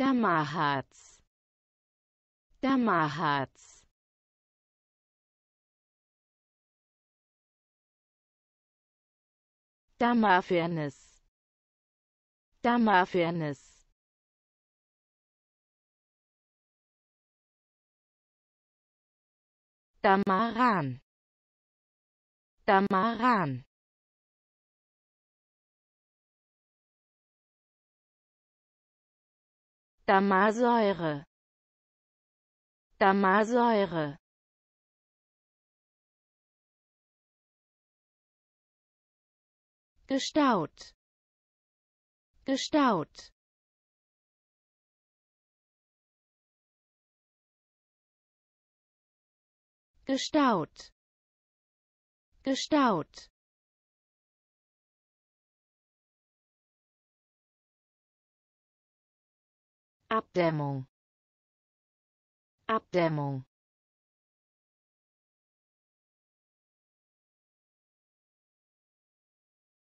Damahats. Damahats. Dhamma-Fairness. Dhamma-Fairness. Damaran. Damaran. Damasäure Damasäure gestaut gestaut gestaut gestaut Abdämmung Abdämmung